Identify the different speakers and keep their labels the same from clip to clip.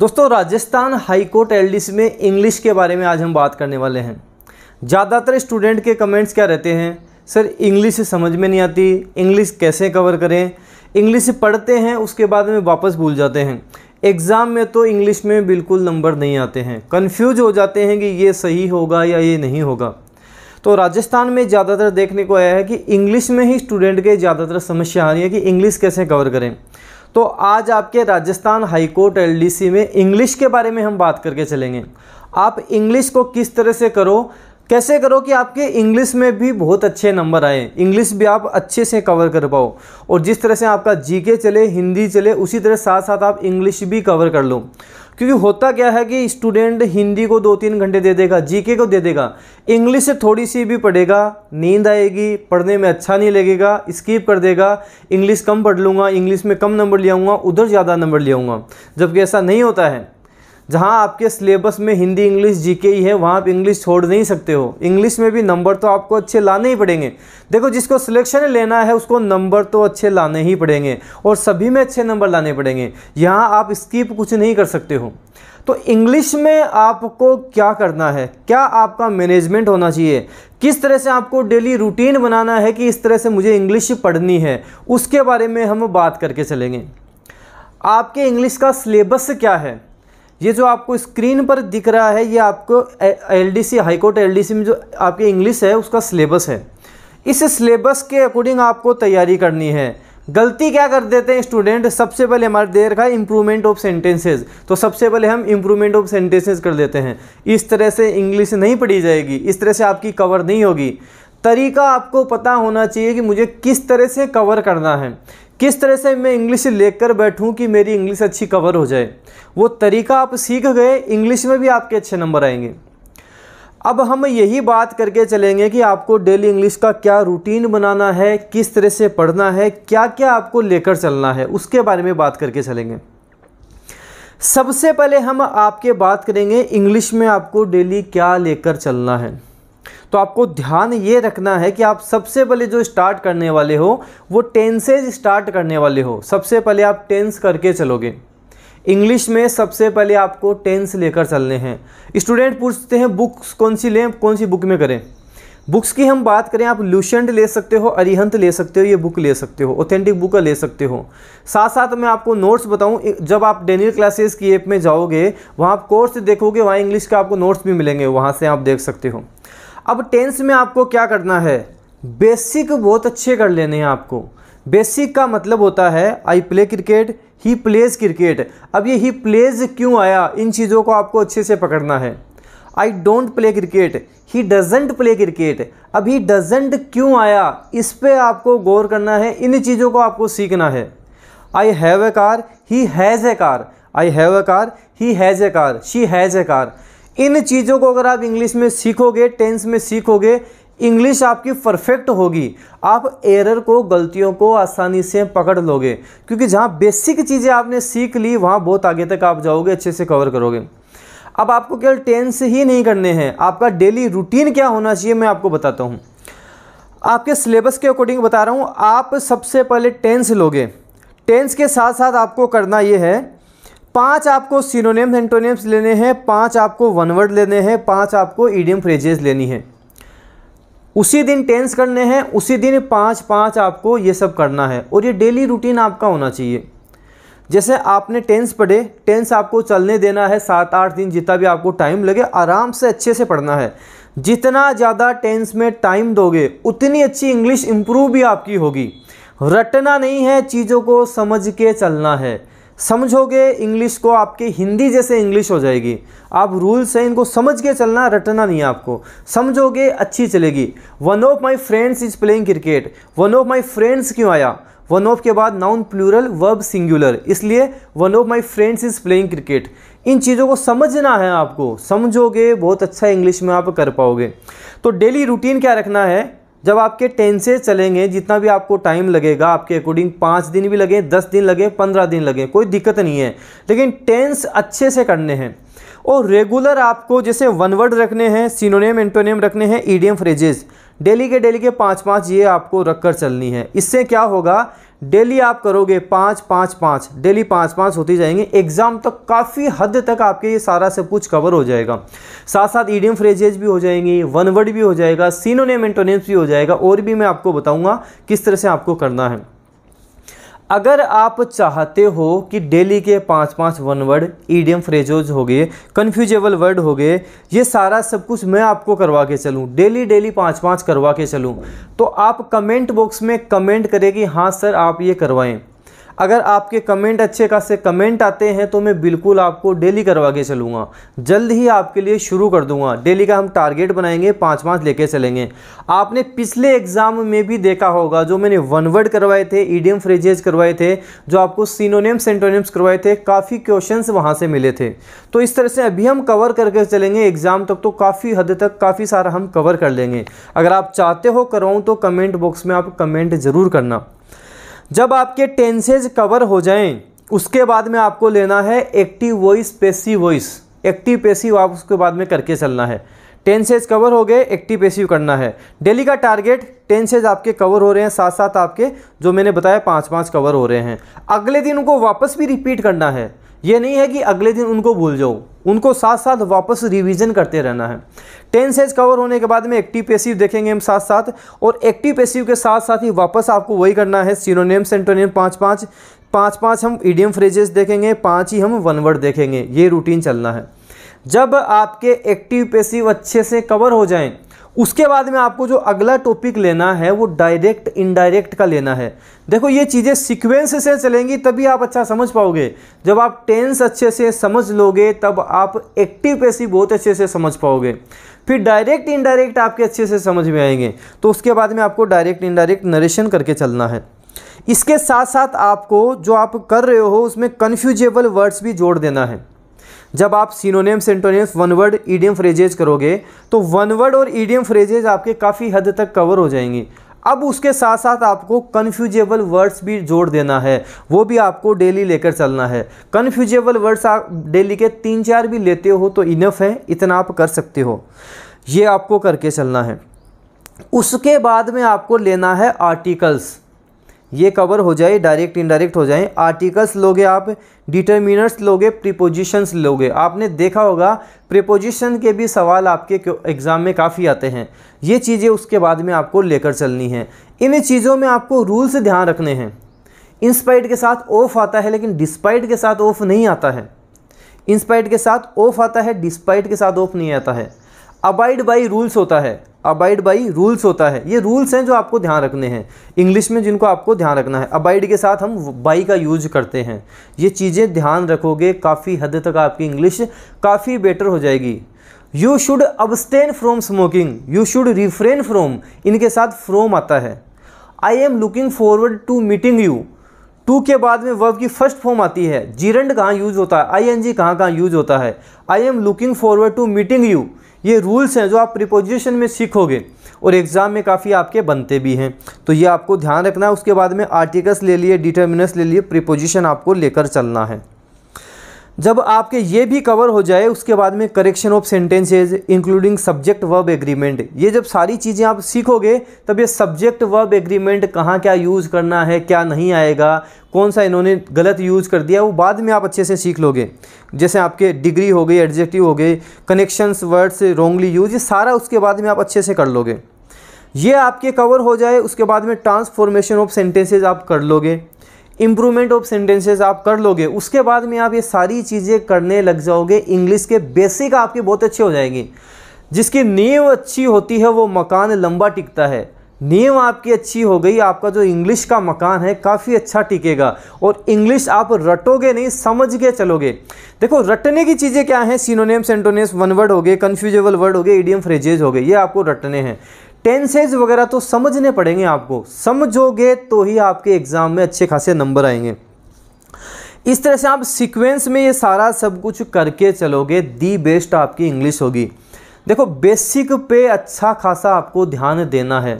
Speaker 1: दोस्तों Rajasthan high court L C में English के बारे में आज हम बात करने वाले हैं ज़्यादातर स्टूडेंट के कमेंट्स क्या रहते हैं सर इंग्लिश समझ में नहीं आती इंग्लिश कैसे कवर करें इंग्लिश पढ़ते हैं उसके बाद में वापस भूल जाते हैं एग्ज़ाम में तो इंग्लिश में बिल्कुल नंबर नहीं आते हैं कन्फ्यूज हो जाते हैं कि ये सही होगा या ये नहीं होगा तो राजस्थान में ज़्यादातर देखने को आया है कि इंग्लिश में ही स्टूडेंट के ज़्यादातर समस्या आ रही है कि इंग्लिश कैसे कवर करें तो आज आपके राजस्थान हाईकोर्ट एल सी में इंग्लिश के बारे में हम बात करके चलेंगे आप इंग्लिश को किस तरह से करो कैसे करो कि आपके इंग्लिश में भी बहुत अच्छे नंबर आए इंग्लिश भी आप अच्छे से कवर कर पाओ और जिस तरह से आपका जीके चले हिंदी चले उसी तरह साथ साथ आप इंग्लिश भी कवर कर लो क्योंकि होता क्या है कि स्टूडेंट हिंदी को दो तीन घंटे दे देगा जीके को दे देगा इंग्लिश से थोड़ी सी भी पढ़ेगा नींद आएगी पढ़ने में अच्छा नहीं लगेगा स्किप कर देगा इंग्लिश कम पढ़ लूँगा इंग्लिश में कम नंबर ले आऊँगा उधर ज़्यादा नंबर ले आऊँगा जबकि ऐसा नहीं होता है जहाँ आपके सिलेबस में हिंदी इंग्लिश जीके ही है वहाँ आप इंग्लिश छोड़ नहीं सकते हो इंग्लिश में भी नंबर तो आपको अच्छे लाने ही पड़ेंगे देखो जिसको सिलेक्शन लेना है उसको नंबर तो अच्छे लाने ही पड़ेंगे और सभी में अच्छे नंबर लाने पड़ेंगे यहाँ आप स्कीप कुछ नहीं कर सकते हो तो इंग्लिश में आपको क्या करना है क्या आपका मैनेजमेंट होना चाहिए किस तरह से आपको डेली रूटीन बनाना है कि इस तरह से मुझे इंग्लिश पढ़नी है उसके बारे में हम बात करके चलेंगे आपके इंग्लिश का सिलेबस क्या है ये जो आपको स्क्रीन पर दिख रहा है ये आपको L D C high court L D C में जो आपकी इंग्लिश है उसका सिलेबस है इस सिलेबस के अकॉर्डिंग आपको तैयारी करनी है गलती क्या कर देते हैं स्टूडेंट सबसे पहले हमारे दे रखा है इम्प्रूवमेंट ऑफ सेंटेंसेज तो सबसे पहले हम इम्प्रूवमेंट ऑफ सेंटेंसेज कर देते हैं इस तरह से इंग्लिश नहीं पढ़ी जाएगी इस तरह से आपकी कवर नहीं होगी तरीका आपको पता होना चाहिए कि मुझे किस तरह से कवर करना है किस तरह से मैं इंग्लिश लेकर बैठूं कि मेरी इंग्लिश अच्छी कवर हो जाए वो तरीका आप सीख गए इंग्लिश में भी आपके अच्छे नंबर आएंगे अब हम यही बात करके चलेंगे कि आपको डेली इंग्लिश का क्या रूटीन बनाना है किस तरह से पढ़ना है क्या क्या आपको लेकर चलना है उसके बारे में बात करके चलेंगे सबसे पहले हम आपके बात करेंगे इंग्लिश में आपको डेली क्या लेकर चलना है तो आपको ध्यान ये रखना है कि आप सबसे पहले जो स्टार्ट करने वाले हो वो टेंसेज स्टार्ट करने वाले हो सबसे पहले आप टेंस करके चलोगे इंग्लिश में सबसे पहले आपको टेंस लेकर चलने हैं स्टूडेंट पूछते हैं बुक्स कौन सी लें कौन सी बुक में करें बुक्स की हम बात करें आप लूशेंट ले सकते हो अरिहंत ले सकते हो ये बुक ले सकते हो ऑथेंटिक बुक ले सकते हो साथ साथ मैं आपको नोट्स बताऊं जब आप डेनियल क्लासेस की ऐप में जाओगे वहाँ आप कोर्स देखोगे वहाँ इंग्लिश का आपको नोट्स भी मिलेंगे वहाँ से आप देख सकते हो अब टेंस में आपको क्या करना है बेसिक बहुत अच्छे कर लेने हैं आपको बेसिक का मतलब होता है I play cricket he plays cricket अब ये ही प्लेज क्यों आया इन चीज़ों को आपको अच्छे से पकड़ना है I don't play cricket he doesn't play cricket अब ही डजेंट क्यों आया इस पर आपको गौर करना है इन चीज़ों को आपको सीखना है I have a car he has a car I have a car he has a car she has a car इन चीज़ों को अगर आप इंग्लिश में सीखोगे टेंस में सीखोगे इंग्लिश आपकी परफेक्ट होगी आप एरर को गलतियों को आसानी से पकड़ लोगे क्योंकि जहाँ बेसिक चीज़ें आपने सीख ली वहाँ बहुत आगे तक आप जाओगे अच्छे से कवर करोगे अब आपको केवल टेंस ही नहीं करने हैं आपका डेली रूटीन क्या होना चाहिए मैं आपको बताता हूँ आपके सिलेबस के अकॉर्डिंग बता रहा हूँ आप सबसे पहले टेंस लोगे टेंस के साथ साथ आपको करना ये है पांच आपको सिनोनेम्स एंटोनेम्स लेने हैं पांच आपको वन वर्ड लेने हैं पांच आपको ईडियम फ्रेजेस लेनी है उसी दिन टेंस करने हैं उसी दिन पाँच पाँच आपको ये सब करना है और ये डेली रूटीन आपका होना चाहिए जैसे आपने टेंस पढ़े टेंस आपको चलने देना है सात आठ दिन जितना भी आपको टाइम लगे आराम से अच्छे से पढ़ना है जितना ज़्यादा टेंस में टाइम दोगे उतनी अच्छी इंग्लिश इम्प्रूव भी आपकी होगी रटना नहीं है चीज़ों को समझ के चलना है समझोगे इंग्लिश को आपके हिंदी जैसे इंग्लिश हो जाएगी आप रूल्स हैं इनको समझ के चलना रटना नहीं है आपको समझोगे अच्छी चलेगी one of my friends is playing cricket one of my friends क्यों आया वन ऑफ के बाद नाउन प्लूरल वर्ब सिंगुलर इसलिए one of my friends is playing cricket इन चीज़ों को समझना है आपको समझोगे बहुत अच्छा इंग्लिश में आप कर पाओगे तो डेली रूटीन क्या रखना है जब आपके टेंसेज चलेंगे जितना भी आपको टाइम लगेगा आपके अकॉर्डिंग पाँच दिन भी लगे दस दिन लगे पंद्रह दिन लगे कोई दिक्कत नहीं है लेकिन टेंस अच्छे से करने हैं और रेगुलर आपको जैसे वन वर्ड रखने हैं सिनोनियम एंटोनियम रखने हैं ईडीएम फ्रेजेस डेली के डेली के पाँच पाँच ये आपको रख कर चलनी है इससे क्या होगा डेली आप करोगे पाँच पाँच पाँच डेली पाँच पाँच होती जाएंगे एग्ज़ाम तक तो काफ़ी हद तक आपके ये सारा सब कुछ कवर हो जाएगा साथ साथ ईडियम फ्रेजेज भी हो जाएंगी वन वर्ड भी हो जाएगा सीनोनेम एंटोनेम्स भी हो जाएगा और भी मैं आपको बताऊँगा किस तरह से आपको करना है अगर आप चाहते हो कि डेली के पाँच पाँच वन वर्ड ईडियम फ्रेजोज हो गए कन्फ्यूजेबल वर्ड हो गए ये सारा सब कुछ मैं आपको करवा के चलूँ डेली डेली पाँच पाँच करवा के चलूँ तो आप कमेंट बॉक्स में कमेंट करें कि हाँ सर आप ये करवाएं अगर आपके कमेंट अच्छे खासे कमेंट आते हैं तो मैं बिल्कुल आपको डेली करवा के चलूँगा जल्द ही आपके लिए शुरू कर दूँगा डेली का हम टारगेट बनाएंगे पाँच पाँच लेके चलेंगे आपने पिछले एग्ज़ाम में भी देखा होगा जो मैंने वन वर्ड करवाए थे ईडीएम फ्रेजेज करवाए थे जो आपको सीनोनेम्स सेंटोनेम्स करवाए थे काफ़ी क्वेश्चन वहाँ से मिले थे तो इस तरह से अभी हम कवर करके चलेंगे एग्ज़ाम तक तो काफ़ी हद तक काफ़ी सारा हम कवर कर लेंगे अगर आप चाहते हो करवाऊँ तो कमेंट बॉक्स में आप कमेंट ज़रूर करना जब आपके टेंसेज कवर हो जाएं उसके बाद में आपको लेना है active voice passive voice active passive आप उसके बाद में करके चलना है टेंसेज कवर हो गए एक्टिव पेसिव करना है डेली का टारगेट टेंसेज आपके कवर हो रहे हैं साथ साथ आपके जो मैंने बताया पाँच पाँच कवर हो रहे हैं अगले दिन उनको वापस भी रिपीट करना है ये नहीं है कि अगले दिन उनको भूल जाओ उनको साथ साथ वापस रिवीजन करते रहना है टेन सेज कवर होने के बाद में एक्टिव पेसिव देखेंगे हम साथ साथ और एक्टिव पेसिव के साथ साथ ही वापस आपको वही करना है सीनोनेम सेंटोनेम पाँच पाँच पाँच पाँच हम ईडियम फ्रेजेस देखेंगे पाँच ही हम वन वर्ड देखेंगे ये रूटीन चलना है जब आपके एक्टिव पेसिव अच्छे से कवर हो जाएँ उसके बाद में आपको जो अगला टॉपिक लेना है वो डायरेक्ट इनडायरेक्ट का लेना है देखो ये चीज़ें सीक्वेंस से चलेंगी तभी आप अच्छा समझ पाओगे जब आप टेंस अच्छे से समझ लोगे तब आप एक्टिव पैसिव बहुत अच्छे से समझ पाओगे फिर डायरेक्ट इनडायरेक्ट आपके अच्छे से समझ में आएंगे तो उसके बाद में आपको डायरेक्ट इनडायरेक्ट नरेशन करके चलना है इसके साथ साथ आपको जो आप कर रहे हो उसमें कन्फ्यूजेबल वर्ड्स भी जोड़ देना है जब आप synonyms antonyms one word idiom phrases करोगे तो वन वर्ड और ईडियम फ्रेजेज आपके काफ़ी हद तक कवर हो जाएंगी अब उसके साथ साथ आपको कन्फ्यूजेबल वर्ड्स भी जोड़ देना है वो भी आपको डेली लेकर चलना है कन्फ्यूजेबल वर्ड्स आप डेली के तीन चार भी लेते हो तो इनफ है इतना आप कर सकते हो ये आपको करके चलना है उसके बाद में आपको लेना है आर्टिकल्स ये कवर हो जाए डायरेक्ट इनडायरेक्ट हो जाए आर्टिकल्स लोगे आप डिटर्मिनर्स लोगे प्रीपोजिशंस लोगे आपने देखा होगा प्रिपोजिशन के भी सवाल आपके एग्ज़ाम में काफ़ी आते हैं ये चीज़ें उसके बाद में आपको लेकर चलनी है इन चीज़ों में आपको रूल्स ध्यान रखने हैं इंस्पाइट के साथ ऑफ आता है लेकिन डिस्पाइट के साथ ऑफ नहीं आता है इंस्पाइट के साथ ऑफ आता है डिस्पाइट के साथ ऑफ नहीं आता है अबाइड बाई रूल्स होता है अबाइड बाई रूल्स होता है ये रूल्स हैं जो आपको ध्यान रखने हैं इंग्लिश में जिनको आपको ध्यान रखना है अबाइड के साथ हम बाई का यूज करते हैं ये चीज़ें ध्यान रखोगे काफ़ी हद तक आपकी इंग्लिश काफ़ी बेटर हो जाएगी you should abstain from smoking you should refrain from इनके साथ फ्रॉम आता है I am looking forward to meeting you to के बाद में वर्ब की फर्स्ट फॉर्म आती है जीरंड कहाँ यूज होता है आई एन जी कहाँ कहाँ यूज होता है I am looking forward to meeting you ये रूल्स हैं जो आप प्रिपोजिशन में सीखोगे और एग्ज़ाम में काफ़ी आपके बनते भी हैं तो ये आपको ध्यान रखना है उसके बाद में आर्टिकल्स ले लिए डिटर्मिनस ले लिए प्रिपोजिशन आपको लेकर चलना है जब आपके ये भी कवर हो जाए उसके बाद में correction of sentences including subject verb agreement ये जब सारी चीज़ें आप सीखोगे तब ये सब्जेक्ट वर्ब एग्रीमेंट कहाँ क्या यूज़ करना है क्या नहीं आएगा कौन सा इन्होंने गलत यूज़ कर दिया वो बाद में आप अच्छे से सीख लोगे जैसे आपके डिग्री हो गई एडजेक्टिव हो गए कनेक्शंस वर्ड्स रोंगली यूज ये सारा उसके बाद में आप अच्छे से कर लोगे ये आपके कवर हो जाए उसके बाद में ट्रांसफॉर्मेशन ऑफ सेंटेंसेज आप कर लोगे इम्प्रूवमेंट ऑफ सेंटेंसेस आप कर लोगे उसके बाद में आप ये सारी चीज़ें करने लग जाओगे इंग्लिश के बेसिक आपके बहुत अच्छे हो जाएंगे जिसकी नींव अच्छी होती है वो मकान लंबा टिकता है नींव आपकी अच्छी हो गई आपका जो इंग्लिश का मकान है काफ़ी अच्छा टिकेगा और इंग्लिश आप रटोगे नहीं समझ के चलोगे देखो रटने की चीज़ें क्या हैं सीनोनेम सेंटोनेम्स वन वर्ड हो गए कन्फ्यूजेबल वर्ड हो गए ईडियम फ्रेजेज हो गए ये आपको रटने हैं टेंसेज वगैरह तो समझने पड़ेंगे आपको समझोगे तो ही आपके एग्ज़ाम में अच्छे खासे नंबर आएंगे इस तरह से आप सीक्वेंस में ये सारा सब कुछ करके चलोगे दी बेस्ट आपकी इंग्लिश होगी देखो बेसिक पे अच्छा खासा आपको ध्यान देना है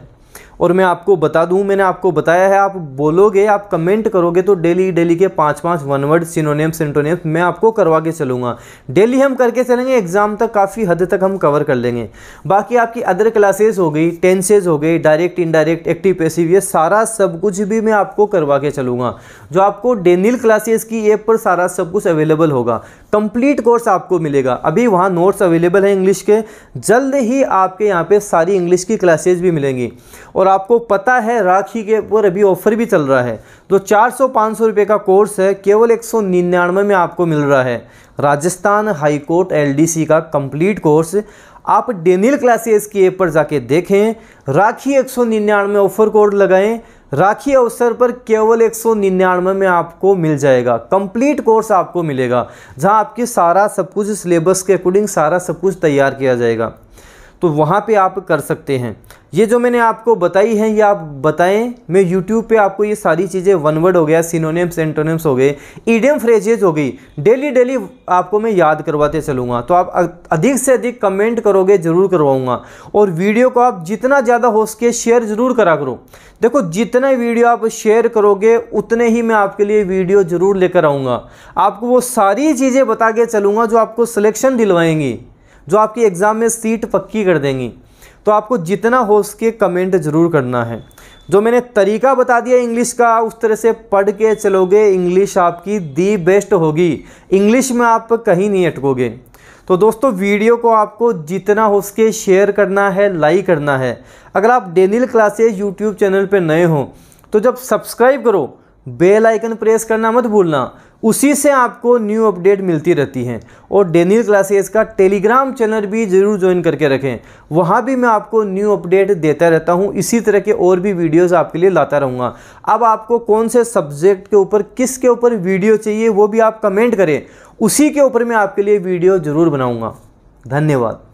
Speaker 1: और मैं आपको बता दूं मैंने आपको बताया है आप बोलोगे आप कमेंट करोगे तो डेली डेली के पाँच पांच वन वर्ड सिनोनेम्स सिंटोनेम्स मैं आपको करवा के चलूँगा डेली हम करके चलेंगे एग्ज़ाम तक काफ़ी हद तक हम कवर कर लेंगे बाकी आपकी अदर क्लासेस हो गई टेंसेज हो गई डायरेक्ट इनडायरेक्ट एक्टिव पेसिव ये सारा सब कुछ भी मैं आपको करवा के चलूँगा जो आपको डेनिल क्लासेस की एप पर सारा सब कुछ अवेलेबल होगा कंप्लीट कोर्स आपको मिलेगा अभी वहाँ नोट्स अवेलेबल हैं इंग्लिश के जल्द ही आपके यहाँ पे सारी इंग्लिश की क्लासेज भी मिलेंगी और और आपको पता है राखी के ऊपर अभी ऑफर भी चल रहा है तो 400-500 रुपए का कोर्स है केवल एक में आपको मिल रहा है राजस्थान कोर्ट एलडीसी का कंप्लीट कोर्स आप डेनियल क्लासेस की ऐप पर जाके देखें राखी एक सौ निन्यानवे ऑफर कोड लगाएं राखी अवसर पर केवल एक सौ निन्यानवे में आपको मिल जाएगा कंप्लीट कोर्स आपको मिलेगा जहां आपके सारा सब कुछ सिलेबस के अकॉर्डिंग सारा सब कुछ तैयार किया जाएगा तो वहाँ पे आप कर सकते हैं ये जो मैंने आपको बताई है ये आप बताएं मैं यूट्यूब पे आपको ये सारी चीज़ें वन वर्ड हो गया सिनोनिम्स एंटोनिम्स हो गए ईडियम फ्रेजेज हो गई डेली डेली आपको मैं याद करवाते चलूँगा तो आप अधिक से अधिक कमेंट करोगे ज़रूर करवाऊँगा और वीडियो को आप जितना ज़्यादा हो सके शेयर ज़रूर करा करो देखो जितना वीडियो आप शेयर करोगे उतने ही मैं आपके लिए वीडियो ज़रूर लेकर आऊँगा आपको वो सारी चीज़ें बता के चलूँगा जो आपको सिलेक्शन दिलवाएंगी जो आपकी एग्ज़ाम में सीट पक्की कर देंगी तो आपको जितना हो सके कमेंट ज़रूर करना है जो मैंने तरीका बता दिया इंग्लिश का उस तरह से पढ़ के चलोगे इंग्लिश आपकी दी बेस्ट होगी इंग्लिश में आप कहीं नहीं अटकोगे तो दोस्तों वीडियो को आपको जितना हो सके शेयर करना है लाइक करना है अगर आप डेनिल क्लासेज यूट्यूब चैनल पर नए हों तो जब सब्सक्राइब करो बेल आइकन प्रेस करना मत भूलना उसी से आपको न्यू अपडेट मिलती रहती हैं और डेनियल क्लासेस का टेलीग्राम चैनल भी ज़रूर ज्वाइन करके रखें वहाँ भी मैं आपको न्यू अपडेट देता रहता हूँ इसी तरह के और भी वीडियोस आपके लिए लाता रहूँगा अब आपको कौन से सब्जेक्ट के ऊपर किस के ऊपर वीडियो चाहिए वो भी आप कमेंट करें उसी के ऊपर मैं आपके लिए वीडियो ज़रूर बनाऊँगा धन्यवाद